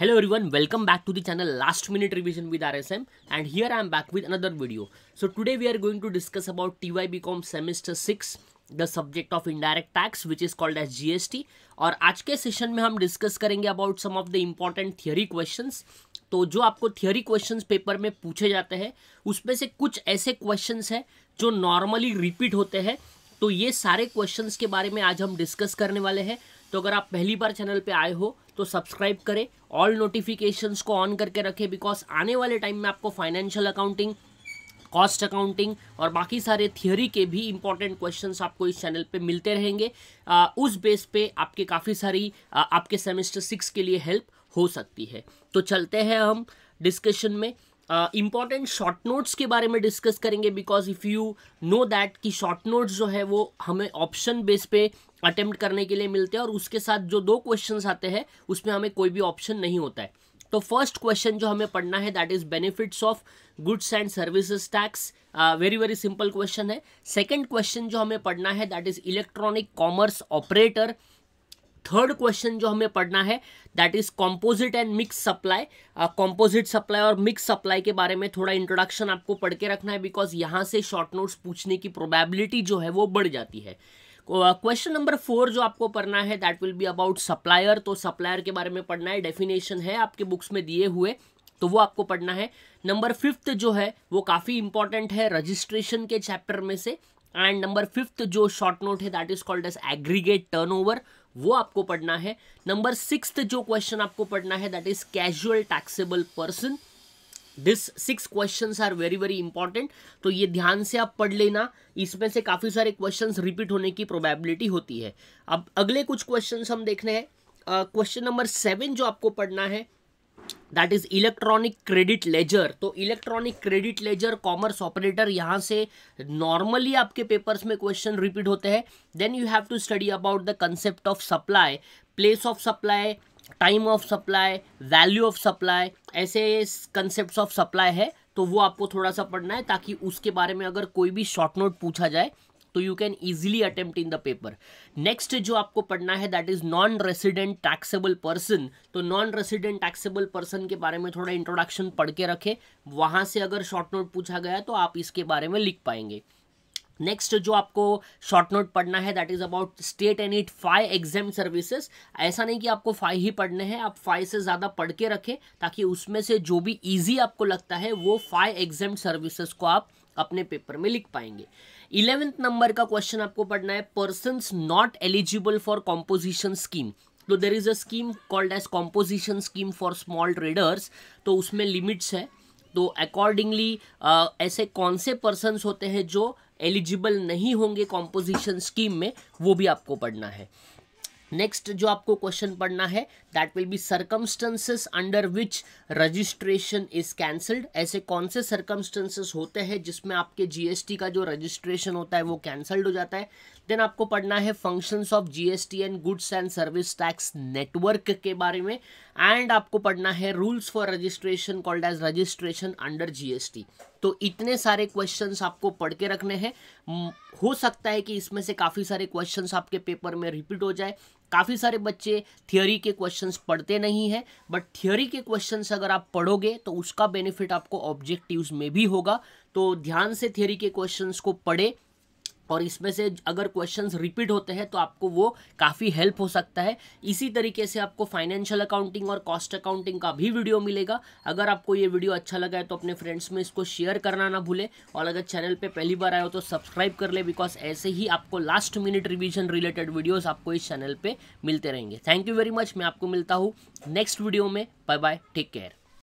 hello everyone welcome back to the channel last minute revision with RSM and here I am back with another video so today we are going to discuss about T Y B com semester six the subject of indirect tax which is called as GST और आज के session में हम discuss करेंगे about some of the important theory question तो जो आपको theory question paper में पूछे जाते हैं उसमें से कुछ ऐसे क्वेश्चन हैं जो नॉर्मली रिपीट होते हैं तो ये सारे क्वेश्चन के बारे में आज हम डिस्कस करने वाले हैं तो अगर आप पहली बार चैनल पे आए हो तो सब्सक्राइब करें ऑल नोटिफिकेशंस को ऑन करके रखें बिकॉज आने वाले टाइम में आपको फाइनेंशियल अकाउंटिंग कॉस्ट अकाउंटिंग और बाकी सारे थियोरी के भी इंपॉर्टेंट क्वेश्चंस आपको इस चैनल पे मिलते रहेंगे आ, उस बेस पे आपके काफ़ी सारी आ, आपके सेमेस्टर सिक्स के लिए हेल्प हो सकती है तो चलते हैं हम डिस्कशन में इंपॉर्टेंट शॉर्ट नोट्स के बारे में डिस्कस करेंगे because if you know that कि शॉर्ट नोट्स जो है वो हमें ऑप्शन बेस पे अटेम्प्ट करने के लिए मिलते हैं और उसके साथ जो दो क्वेश्चंस आते हैं उसमें हमें कोई भी ऑप्शन नहीं होता है तो फर्स्ट क्वेश्चन जो हमें पढ़ना है that is benefits of goods and services tax very very simple question है सेकेंड क्वेश्चन जो हमें पढ़ना है that is electronic commerce operator third question जो हमें पढ़ना है that is composite and mix supply composite supply और मिक्स सप्लाई के बारे में थोड़ा इंट्रोडक्शन आपको पढ़ के रखना है बिकॉज यहाँ से शॉर्ट नोट्स पूछने की प्रोबेबिलिटी जो है वो बढ़ जाती है क्वेश्चन नंबर फोर जो आपको पढ़ना है that will be about supplier तो सप्लायर के बारे में पढ़ना है डेफिनेशन है आपके बुक्स में दिए हुए तो वो आपको पढ़ना है नंबर फिफ्थ जो है वो काफ़ी इंपॉर्टेंट है रजिस्ट्रेशन के चैप्टर में से एंड नंबर फिफ्थ जो शॉर्ट नोट है that is called as aggregate turnover वो आपको पढ़ना है नंबर सिक्स जो क्वेश्चन आपको पढ़ना है that is casual taxable person this six question are very very important तो ये ध्यान से आप पढ़ लेना इसमें से काफ़ी सारे क्वेश्चन रिपीट होने की प्रोबेबिलिटी होती है अब अगले कुछ क्वेश्चन हम देखने हैं क्वेश्चन नंबर सेवन जो आपको पढ़ना है that is electronic credit ledger तो electronic credit ledger commerce operator यहाँ से नॉर्मली आपके पेपर्स में क्वेश्चन रिपीट होते हैं then you have to study about the concept of supply place of supply time of supply value of supply ऐसे concept of supply है तो वो आपको थोड़ा सा पढ़ना है ताकि उसके बारे में अगर कोई भी शॉर्ट नोट पूछा जाए तो you can easily attempt in the paper next जो आपको पढ़ना है that is non resident taxable person तो नॉन रेसिडेंट टैक्सेबल पर्सन के बारे में थोड़ा इंट्रोडक्शन पढ़ के रखें वहां से अगर शॉर्ट नोट पूछा गया तो आप इसके बारे में लिख पाएंगे नेक्स्ट जो आपको शॉर्ट नोट पढ़ना है that is about state and it five exam services ऐसा नहीं कि आपको फाइव ही पढ़ने हैं आप फाइव से ज़्यादा पढ़ के रखें ताकि उसमें से जो भी ईजी आपको लगता है वो फाइव एग्जाम सर्विसेज को आप अपने पेपर में लिख पाएंगे इलेवेंथ नंबर का क्वेश्चन आपको पढ़ना है person not eligible for composition scheme तो there is a scheme called as composition scheme for small traders तो उसमें लिमिट्स है तो अकॉर्डिंगली ऐसे कौन से पर्सन होते हैं जो एलिजिबल नहीं होंगे कॉम्पोजिशन स्कीम में वो भी आपको पढ़ना है नेक्स्ट जो आपको क्वेश्चन पढ़ना है that will be circumstances under which registration is cancelled ऐसे कौन से सर्कमस्टेंसेस होते हैं जिसमें आपके जीएसटी का जो रजिस्ट्रेशन होता है वो कैंसल्ड हो जाता है देन आपको पढ़ना है functions of GST and goods and service tax network के बारे में एंड आपको पढ़ना है rules for registration called as registration under GST तो इतने सारे क्वेश्चंस आपको पढ़ के रखने हैं हो सकता है कि इसमें से काफ़ी सारे क्वेश्चंस आपके पेपर में रिपीट हो जाए काफ़ी सारे बच्चे थियोरी के क्वेश्चंस पढ़ते नहीं हैं बट थियोरी के क्वेश्चंस अगर आप पढ़ोगे तो उसका बेनिफिट आपको ऑब्जेक्टिव्स में भी होगा तो ध्यान से थियोरी के क्वेश्चंस को पढ़े और इसमें से अगर क्वेश्चंस रिपीट होते हैं तो आपको वो काफ़ी हेल्प हो सकता है इसी तरीके से आपको फाइनेंशियल अकाउंटिंग और कॉस्ट अकाउंटिंग का भी वीडियो मिलेगा अगर आपको ये वीडियो अच्छा लगा है तो अपने फ्रेंड्स में इसको शेयर करना ना भूले और अगर चैनल पर पहली बार आए हो तो सब्सक्राइब कर ले बिकॉज ऐसे ही आपको last minute revision related videos आपको इस चैनल पर मिलते रहेंगे थैंक यू वेरी मच मैं आपको मिलता हूँ नेक्स्ट वीडियो में बाय बाय टेक केयर